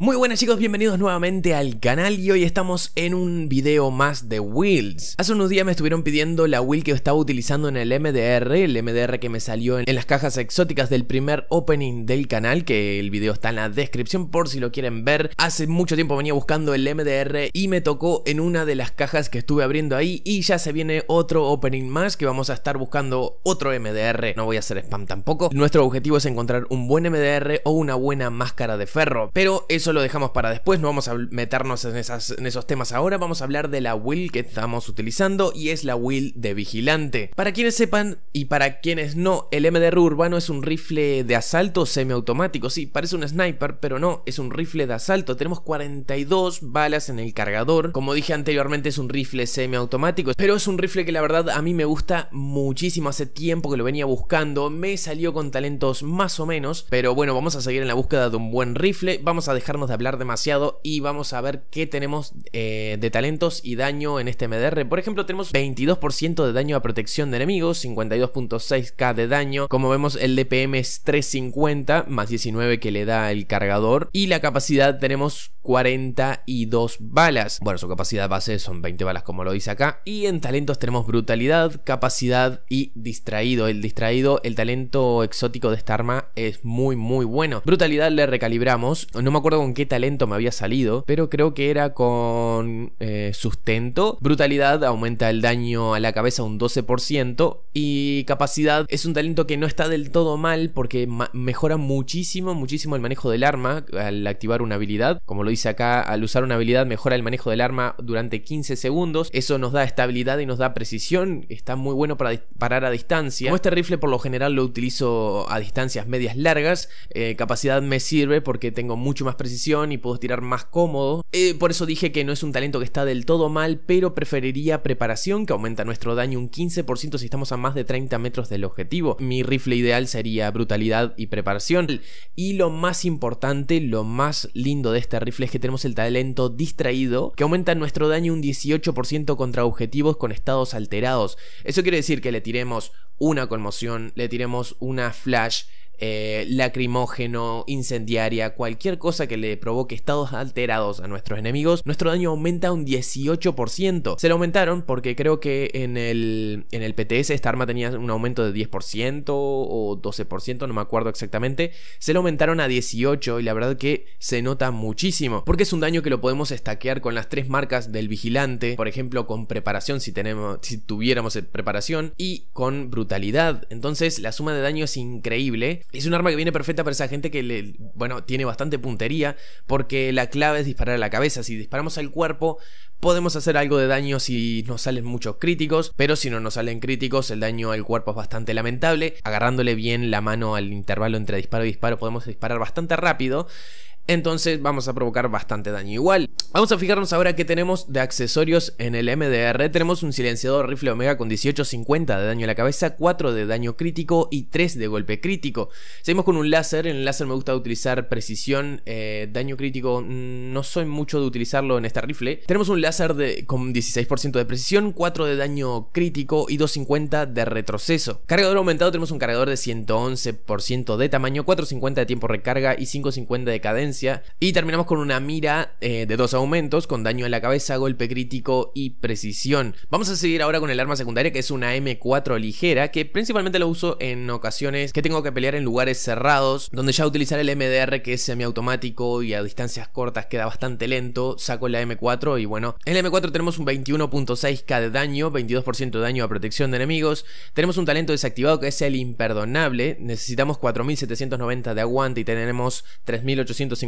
Muy buenas chicos, bienvenidos nuevamente al canal y hoy estamos en un video más de Wheels. Hace unos días me estuvieron pidiendo la wheel que estaba utilizando en el MDR, el MDR que me salió en, las cajas exóticas del primer opening del canal, que el video está en la descripción por si lo quieren ver. Hace mucho tiempo venía buscando el MDR y me tocó en una de las cajas que estuve abriendo ahí y ya se viene otro opening más que vamos a estar buscando otro MDR. No voy a hacer spam tampoco. Nuestro objetivo es encontrar un buen MDR o una buena máscara de ferro, pero eso eso lo dejamos para después, no vamos a meternos en, en esos temas ahora, vamos a hablar de la will que estamos utilizando y es la will de vigilante. Para quienes sepan y para quienes no, el MDR urbano es un rifle de asalto semiautomático, sí, parece un sniper, pero no, es un rifle de asalto, tenemos 42 balas en el cargador, como dije anteriormente es un rifle semiautomático, pero es un rifle que la verdad a mí me gusta muchísimo, hace tiempo que lo venía buscando, me salió con talentos más o menos, pero bueno, vamos a seguir en la búsqueda de un buen rifle, vamos a dejar de hablar demasiado y vamos a ver qué tenemos eh, de talentos y daño en este MDR. Por ejemplo, tenemos 22% de daño a protección de enemigos, 52.6k de daño. Como vemos, el DPM es 350 más 19 que le da el cargador. Y la capacidad tenemos 42 balas. Bueno, su capacidad base son 20 balas, como lo dice acá. Y en talentos tenemos brutalidad, capacidad y distraído. El distraído, el talento exótico de esta arma es muy, muy bueno. Brutalidad le recalibramos. No me acuerdo con qué talento me había salido, pero creo que era con eh, sustento. Brutalidad aumenta el daño a la cabeza un 12% y capacidad es un talento que no está del todo mal porque mejora muchísimo, muchísimo el manejo del arma al activar una habilidad. Como lo dice acá, al usar una habilidad mejora el manejo del arma durante 15 segundos. Eso nos da estabilidad y nos da precisión. Está muy bueno para disparar a distancia. Como este rifle por lo general lo utilizo a distancias medias largas, eh, capacidad me sirve porque tengo mucho más precisión y puedo tirar más cómodo. Eh, por eso dije que no es un talento que está del todo mal, pero preferiría preparación, que aumenta nuestro daño un 15% si estamos a más de 30 metros del objetivo. Mi rifle ideal sería brutalidad y preparación. Y lo más importante, lo más lindo de este rifle es que tenemos el talento distraído, que aumenta nuestro daño un 18% contra objetivos con estados alterados. Eso quiere decir que le tiremos una conmoción, le tiremos una flash, eh, lacrimógeno, incendiaria, cualquier cosa que le provoque estados alterados a nuestros enemigos, nuestro daño aumenta un 18%. Se lo aumentaron porque creo que en el, en el PTS esta arma tenía un aumento de 10% o 12%, no me acuerdo exactamente. Se lo aumentaron a 18 y la verdad que se nota muchísimo, porque es un daño que lo podemos estaquear con las tres marcas del vigilante, por ejemplo, con preparación si tenemos si tuviéramos preparación y con brutalidad. Entonces, la suma de daño es increíble es un arma que viene perfecta para esa gente que le, bueno, tiene bastante puntería, porque la clave es disparar a la cabeza. Si disparamos al cuerpo, podemos hacer algo de daño si nos salen muchos críticos, pero si no nos salen críticos, el daño al cuerpo es bastante lamentable. Agarrándole bien la mano al intervalo entre disparo y disparo, podemos disparar bastante rápido entonces vamos a provocar bastante daño igual. Vamos a fijarnos ahora qué tenemos de accesorios en el MDR. Tenemos un silenciador rifle omega con 18.50 de daño a la cabeza, 4 de daño crítico y 3 de golpe crítico. Seguimos con un láser, en el láser me gusta utilizar precisión, eh, daño crítico, no soy mucho de utilizarlo en este rifle. Tenemos un láser de, con 16% de precisión, 4 de daño crítico y 2.50 de retroceso. Cargador aumentado, tenemos un cargador de 111% de tamaño, 4.50 de tiempo recarga y 5.50 de cadencia. Y terminamos con una mira eh, de dos aumentos, con daño a la cabeza, golpe crítico y precisión. Vamos a seguir ahora con el arma secundaria, que es una M4 ligera, que principalmente lo uso en ocasiones que tengo que pelear en lugares cerrados, donde ya utilizar el MDR, que es semiautomático y a distancias cortas queda bastante lento. Saco la M4 y bueno, en la M4 tenemos un 21.6k de daño, 22% de daño a protección de enemigos. Tenemos un talento desactivado que es el imperdonable. Necesitamos 4790 de aguante y tenemos 3850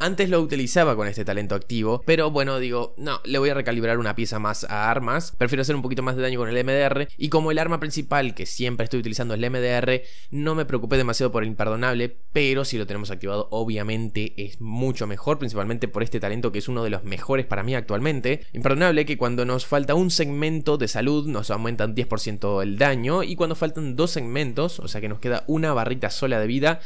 antes lo utilizaba con este talento activo, pero bueno, digo, no, le voy a recalibrar una pieza más a armas. Prefiero hacer un poquito más de daño con el MDR. Y como el arma principal que siempre estoy utilizando es el MDR, no me preocupé demasiado por el imperdonable, pero si lo tenemos activado, obviamente es mucho mejor, principalmente por este talento que es uno de los mejores para mí actualmente. Imperdonable que cuando nos falta un segmento de salud nos aumentan 10% el daño y cuando faltan dos segmentos, o sea que nos queda una barrita sola de vida,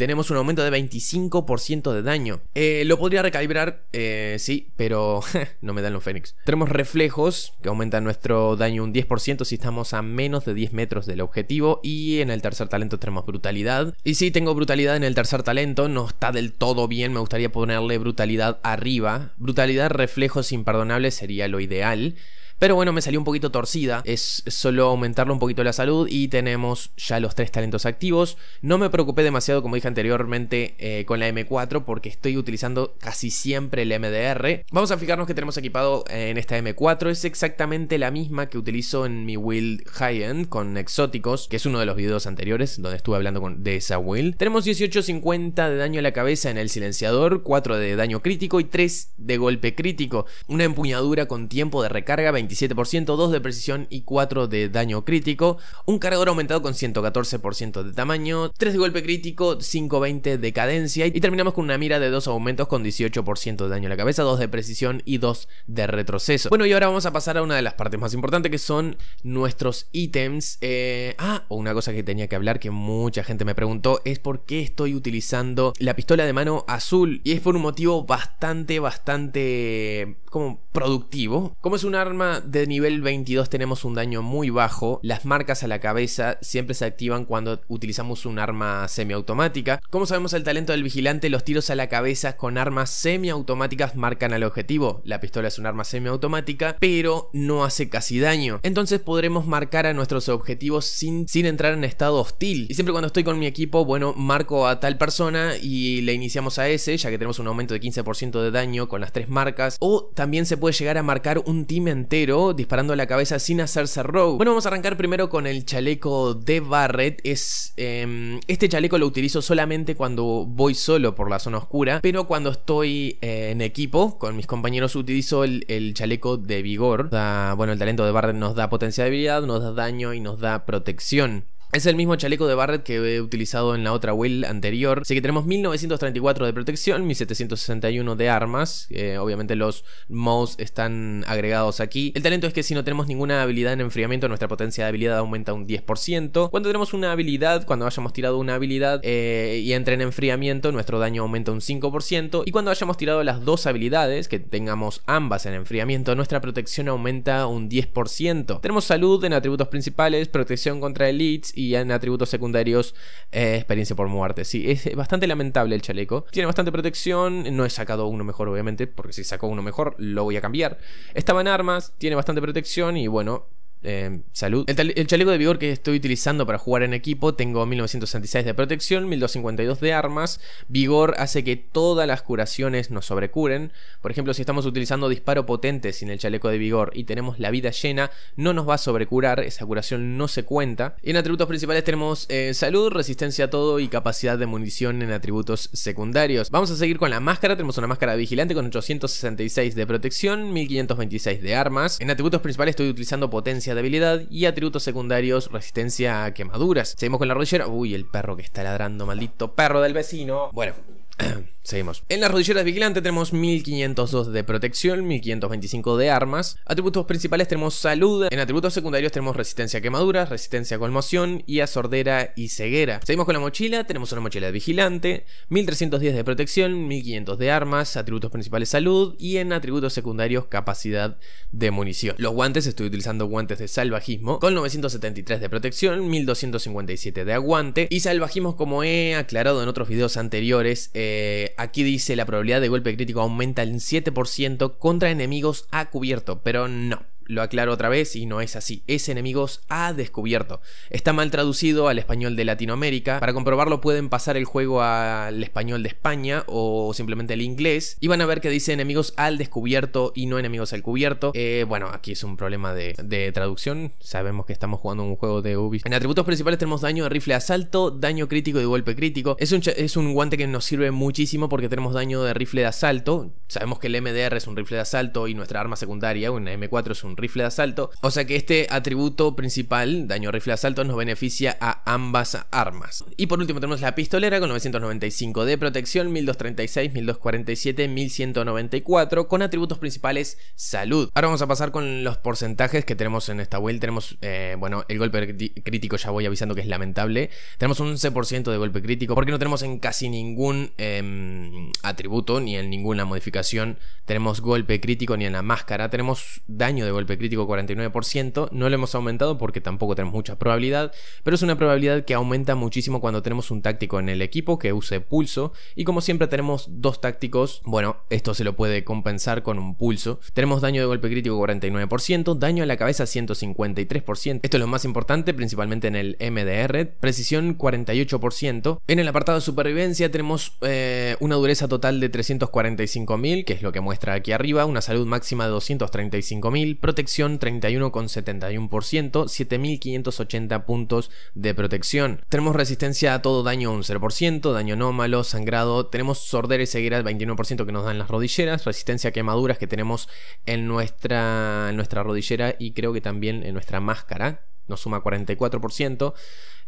tenemos un aumento de 25% de daño. Eh, lo podría recalibrar, eh, sí, pero no me dan los Fénix. Tenemos reflejos, que aumentan nuestro daño un 10% si estamos a menos de 10 metros del objetivo. Y en el tercer talento tenemos brutalidad. Y sí, tengo brutalidad en el tercer talento, no está del todo bien, me gustaría ponerle brutalidad arriba. Brutalidad, reflejos imperdonables sería lo ideal. Pero bueno, me salió un poquito torcida. Es solo aumentarle un poquito la salud y tenemos ya los tres talentos activos. No me preocupé demasiado, como dije anteriormente, eh, con la M4 porque estoy utilizando casi siempre el MDR. Vamos a fijarnos que tenemos equipado en esta M4. Es exactamente la misma que utilizo en mi Wild high-end con exóticos, que es uno de los videos anteriores donde estuve hablando con, de esa will Tenemos 18.50 de daño a la cabeza en el silenciador, 4 de daño crítico y 3 de golpe crítico. Una empuñadura con tiempo de recarga 20 27%, 2 de precisión y 4 de daño crítico. Un cargador aumentado con 114% de tamaño, 3 de golpe crítico, 520 de cadencia. Y terminamos con una mira de 2 aumentos con 18% de daño a la cabeza, 2 de precisión y 2 de retroceso. Bueno, y ahora vamos a pasar a una de las partes más importantes que son nuestros ítems. Eh, ah, una cosa que tenía que hablar que mucha gente me preguntó es por qué estoy utilizando la pistola de mano azul. Y es por un motivo bastante, bastante como productivo. Como es un arma de nivel 22 tenemos un daño muy bajo. Las marcas a la cabeza siempre se activan cuando utilizamos un arma semiautomática. Como sabemos el talento del vigilante, los tiros a la cabeza con armas semiautomáticas marcan al objetivo. La pistola es un arma semiautomática, pero no hace casi daño. Entonces podremos marcar a nuestros objetivos sin, sin entrar en estado hostil. Y siempre cuando estoy con mi equipo, bueno, marco a tal persona y le iniciamos a ese, ya que tenemos un aumento de 15% de daño con las tres marcas. O también se puede llegar a marcar un team entero disparando a la cabeza sin hacerse rogue. Bueno, vamos a arrancar primero con el chaleco de Barret. Es, em, este chaleco lo utilizo solamente cuando voy solo por la zona oscura, pero cuando estoy eh, en equipo con mis compañeros utilizo el, chaleco de vigor. bueno, el talento de Barret nos da potencia de habilidad, nos da daño y nos da protección. Es el mismo chaleco de Barrett que he utilizado en la otra will anterior. Así que tenemos 1934 de protección, 1761 de armas. Eh, obviamente los mods están agregados aquí. El talento es que si no tenemos ninguna habilidad en enfriamiento, nuestra potencia de habilidad aumenta un 10%. Cuando tenemos una habilidad, cuando hayamos tirado una habilidad eh, y entre en enfriamiento, nuestro daño aumenta un 5%. Y cuando hayamos tirado las dos habilidades, que tengamos ambas en enfriamiento, nuestra protección aumenta un 10%. Tenemos salud en atributos principales, protección contra elites y en atributos secundarios eh, experiencia por muerte. Sí, es bastante lamentable el chaleco. Tiene bastante protección, no he sacado uno mejor obviamente, porque si saco uno mejor lo voy a cambiar. Estaba en armas, tiene bastante protección y bueno, Em, salud. El, chaleco de vigor que estoy utilizando para jugar en equipo, tengo 1966 de protección, 1252 de armas. Vigor hace que todas las curaciones nos sobrecuren. Por ejemplo, si estamos utilizando disparo potente sin el chaleco de vigor y tenemos la vida llena, no nos va a sobrecurar, esa curación no se cuenta. en atributos principales tenemos eh, salud, resistencia a todo y capacidad de munición en atributos secundarios. Vamos a seguir con la máscara, tenemos una máscara vigilante con 866 de protección, 1526 de armas. En atributos principales estoy utilizando potencia de habilidad y atributos secundarios, resistencia a quemaduras. Seguimos con la rodillera. Uy, el perro que está ladrando, maldito perro del vecino. Bueno, Seguimos. En las rodilleras vigilante tenemos 1502 de protección, 1525 de armas. Atributos principales tenemos salud. En atributos secundarios tenemos resistencia a quemaduras, resistencia a colmoción y a sordera y ceguera. Seguimos con la mochila. Tenemos una mochila de vigilante, 1310 de protección, 1500 de armas, atributos principales salud y en atributos secundarios capacidad de munición. Los guantes, estoy utilizando guantes de salvajismo con 973 de protección, 1257 de aguante y salvajismo como he aclarado en otros videos anteriores eh, aquí dice la probabilidad de golpe crítico aumenta en 7% contra enemigos a cubierto, pero no lo aclaro otra vez y no es así. Es Enemigos a Descubierto. Está mal traducido al español de Latinoamérica. Para comprobarlo pueden pasar el juego al español de España o simplemente al inglés. Y van a ver que dice Enemigos al Descubierto y no Enemigos al Cubierto. Eh, bueno, aquí es un problema de, traducción. Sabemos que estamos jugando un juego de Ubisoft. En atributos principales tenemos daño de rifle de asalto, daño crítico y golpe crítico. Es un, es un guante que nos sirve muchísimo porque tenemos daño de rifle de asalto. Sabemos que el MDR es un rifle de asalto y nuestra arma secundaria, una M4, es un rifle de asalto. O sea que este atributo principal, daño rifle de asalto, nos beneficia a ambas armas. Y por último tenemos la pistolera con 995 de protección, 1236, 1247, 1194 con atributos principales salud. Ahora vamos a pasar con los porcentajes que tenemos en esta build. Tenemos, eh, bueno, el golpe crítico ya voy avisando que es lamentable. Tenemos un 11% de golpe crítico porque no tenemos en casi ningún em, atributo ni en ninguna modificación. Tenemos golpe crítico ni en la máscara. Tenemos daño de golpe crítico 49%, no lo hemos aumentado porque tampoco tenemos mucha probabilidad, pero es una probabilidad que aumenta muchísimo cuando tenemos un táctico en el equipo que use pulso, y como siempre tenemos dos tácticos, bueno, esto se lo puede compensar con un pulso. Tenemos daño de golpe crítico 49%, daño a la cabeza 153%, esto es lo más importante, principalmente en el MDR, precisión 48%. En el apartado de supervivencia tenemos eh, una dureza total de 345.000, que es lo que muestra aquí arriba, una salud máxima de 235.000, protección 31,71%, 7.580 puntos de protección. Tenemos resistencia a todo daño un 0%, daño anómalo, sangrado, tenemos sordera y ceguera al 21% que nos dan las rodilleras, resistencia a quemaduras que tenemos en nuestra, en nuestra rodillera y creo que también en nuestra máscara, nos suma 44%,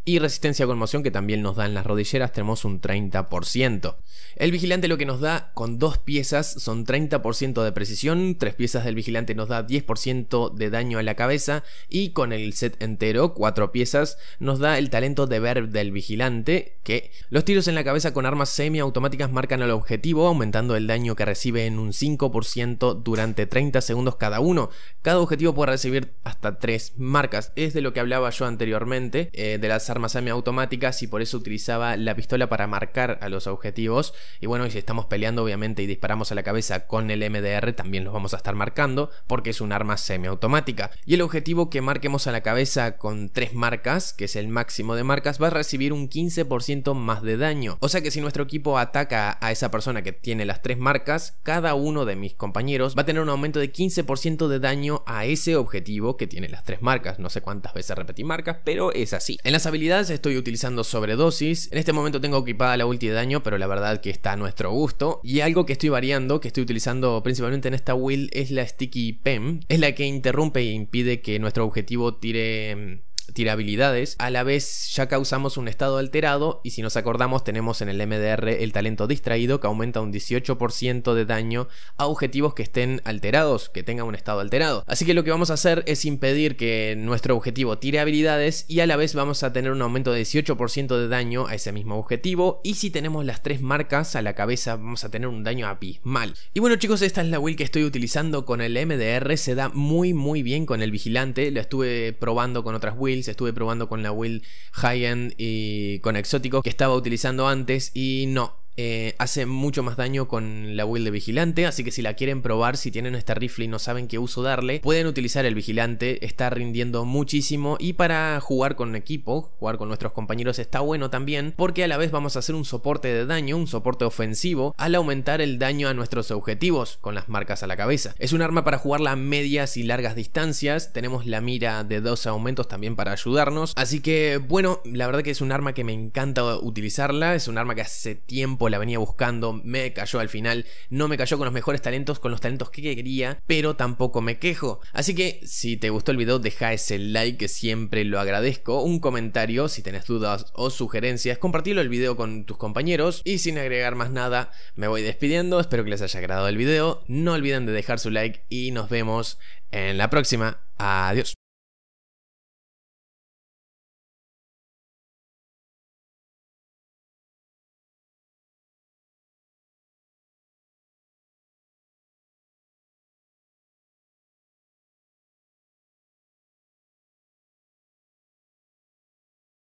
y resistencia a conmoción que también nos dan las rodilleras, tenemos un 30%. El vigilante lo que nos da con dos piezas son 30% de precisión, tres piezas del vigilante nos da 10% de daño a la cabeza y con el set entero, cuatro piezas, nos da el talento de ver del vigilante, que los tiros en la cabeza con armas semiautomáticas marcan al objetivo, aumentando el daño que recibe en un 5% durante 30 segundos cada uno. Cada objetivo puede recibir hasta tres marcas, es de lo que hablaba yo anteriormente, eh, de las armas semiautomáticas y por eso utilizaba la pistola para marcar a los objetivos. Y bueno, si estamos peleando obviamente y disparamos a la cabeza con el MDR, también los vamos a estar marcando porque es un arma semiautomática. Y el objetivo que marquemos a la cabeza con tres marcas, que es el máximo de marcas, va a recibir un 15% más de daño. O sea que si nuestro equipo ataca a esa persona que tiene las tres marcas, cada uno de mis compañeros va a tener un aumento de 15% de daño a ese objetivo que tiene las tres marcas. No sé cuántas veces repetí marcas, pero es así. En las habilidades estoy utilizando sobredosis. En este momento tengo equipada la ulti de daño, pero la verdad que está a nuestro gusto. Y algo que estoy variando, que estoy utilizando principalmente en esta build, es la Sticky Pen. Es la que interrumpe e impide que nuestro objetivo tire mm, Tira habilidades, a la vez ya causamos un estado alterado y si nos acordamos tenemos en el MDR el talento distraído que aumenta un 18% de daño a objetivos que estén alterados, que tengan un estado alterado. Así que lo que vamos a hacer es impedir que nuestro objetivo tire habilidades y a la vez vamos a tener un aumento de 18% de daño a ese mismo objetivo y si tenemos las tres marcas a la cabeza vamos a tener un daño abismal. Y bueno chicos, esta es la build que estoy utilizando con el MDR, se da muy muy bien con el vigilante, Lo estuve probando con otras builds estuve probando con la Will High-End y con exóticos que estaba utilizando antes y no, eh, hace mucho más daño con la build de vigilante, así que si la quieren probar, si tienen este rifle y no saben qué uso darle, pueden utilizar el vigilante, está rindiendo muchísimo y para jugar con equipo, jugar con nuestros compañeros está bueno también, porque a la vez vamos a hacer un soporte de daño, un soporte ofensivo, al aumentar el daño a nuestros objetivos con las marcas a la cabeza. Es un arma para jugarla a medias y largas distancias, tenemos la mira de dos aumentos también para ayudarnos, así que bueno, la verdad que es un arma que me encanta utilizarla, es un arma que hace tiempo la venía buscando, me cayó al final, no me cayó con los mejores talentos, con los talentos que quería, pero tampoco me quejo. Así que si te gustó el video, deja ese like que siempre lo agradezco, un comentario si tenés dudas o sugerencias, compartilo el video con tus compañeros y sin agregar más nada, me voy despidiendo, espero que les haya agradado el video, no olviden de dejar su like y nos vemos en la próxima. Adiós.